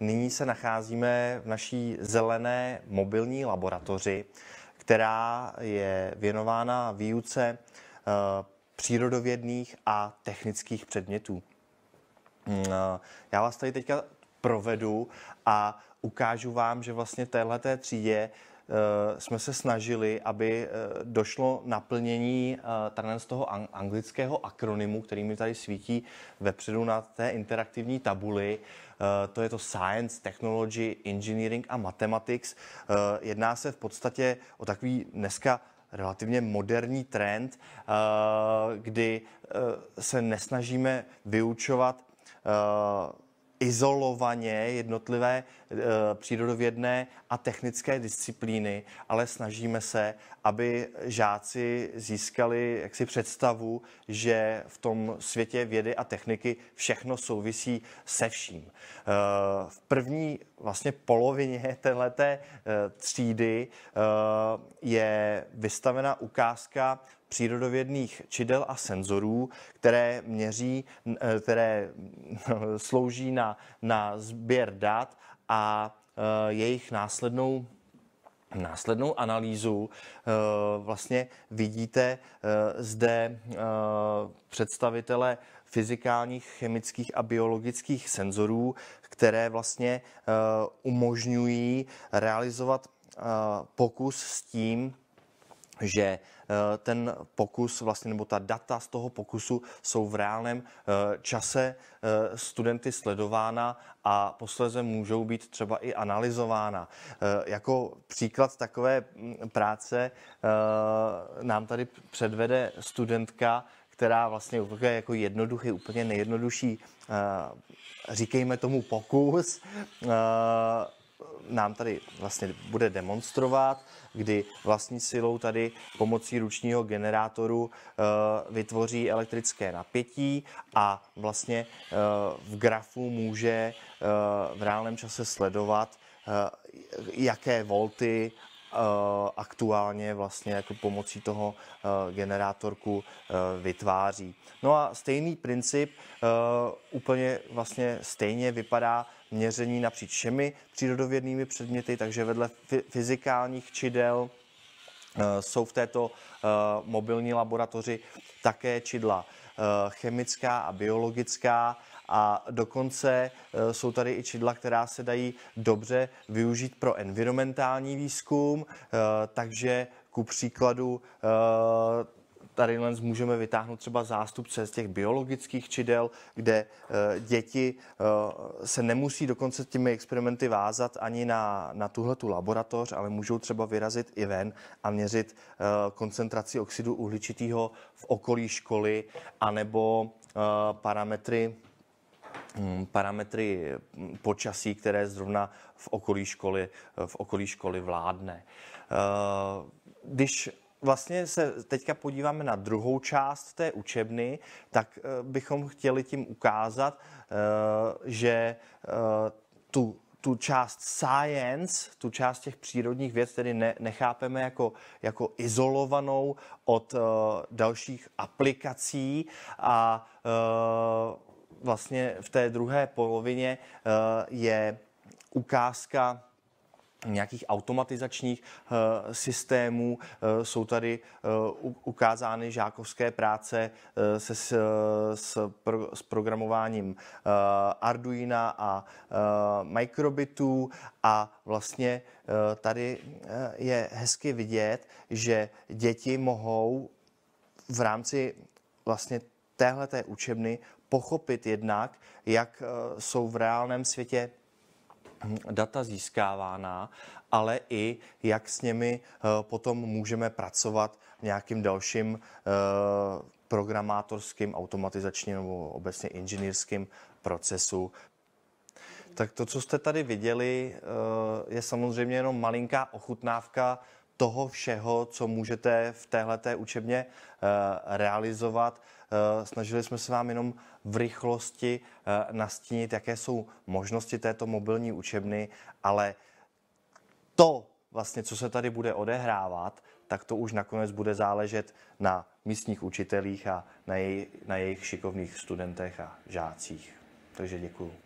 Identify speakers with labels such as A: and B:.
A: Nyní se nacházíme v naší zelené mobilní laboratoři, která je věnována výuce eh, přírodovědných a technických předmětů. Mm, eh, já vás tady teďka provedu a ukážu vám, že vlastně téhleté třídě Eh, jsme se snažili, aby eh, došlo naplnění eh, z toho anglického akronymu, který mi tady svítí vepředu na té interaktivní tabuli. To je to Science, Technology, Engineering a Mathematics. Jedná se v podstatě o takový dneska relativně moderní trend, kdy se nesnažíme vyučovat izolovaně jednotlivé eh, přírodovědné a technické disciplíny, ale snažíme se, aby žáci získali jaksi představu, že v tom světě vědy a techniky všechno souvisí se vším. Eh, v první vlastně polovině téhleté eh, třídy je vystavena ukázka přírodovědných čidel a senzorů, které měří, e, které slouží na, na sběr dat a e, jejich následnou následnou analýzu e, vlastně vidíte zde představitele fyzikálních, chemických a biologických senzorů, které vlastně umožňují realizovat pokus s tím, že eh, ten pokus, vlastně, nebo ta data z toho pokusu jsou v reálném eh, čase eh, studenty sledována a posléze můžou být třeba i analyzována. Jako příklad takové hm, práce nám tady předvede studentka, která vlastně je jako jednoduchý, úplně nejjednodušší, říkejme tomu pokus, nám tady vlastně bude demonstrovat, kdy vlastní silou tady pomocí ručního generátoru eh, vytvoří elektrické napětí a vlastně eh, v grafu může eh, v reálném čase sledovat, jaké volty Eh, aktuálně vlastně jako pomocí toho eh, generátorku eh, vytváří. No a stejný princip úplně vlastně stejně vypadá měření napříč všemi přírodovědnými předměty, takže vedle fyzikálních čidel Eh, jsou v této eh, mobilní laboratoři také čidla eh, chemická a biologická a dokonce jsou tady i čidla, která se dají dobře využít pro environmentální výzkum, takže ku příkladu tady můžeme vytáhnout třeba zástupce z těch biologických čidel, kde eh, děti eh, se nemusí dokonce těmi experimenty vázat ani na, na tuhle tu laboratoř, ale můžou třeba vyrazit i ven a měřit eh, koncentraci oxidu uhličitého v okolí školy, anebo parametry hm, parametry počasí, které zrovna v okolí školy, v okolí školy vládne. Když vlastně se teďka podíváme na druhou část té učebny, tak eh, bychom chtěli tím ukázat, eh, že eh, tu tu část science, tu část těch přírodních věd, tedy ne, nechápeme jako, jako izolovanou od uh, dalších aplikací a uh, vlastně v té druhé polovině uh, je ukázka nějakých automatizačních eh, systémů. Eh, jsou tady eh, ukázány žákovské práce se, s, s, pro, s programováním Arduina a Microbitů a vlastně tady je hezky vidět, že děti mohou v rámci vlastně téhleté učebny pochopit jednak, jak jsou v reálném světě data získávána, ale i jak s nimi eh, potom můžeme pracovat v nějakým dalším eh, programátorským, automatizačním nebo obecně inženýrským procesu. Tak to, co jste tady viděli, eh, je samozřejmě jenom malinká ochutnávka toho všeho, co můžete v téhle té učebně eh, realizovat. Eh, snažili jsme se vám jenom v rychlosti eh, nastínit, jaké jsou možnosti této mobilní učebny, ale to, vlastně, co se tady bude odehrávat, tak to už nakonec bude záležet na místních učitelích a na, jej, na jejich šikovných studentech a žácích. Takže děkuju.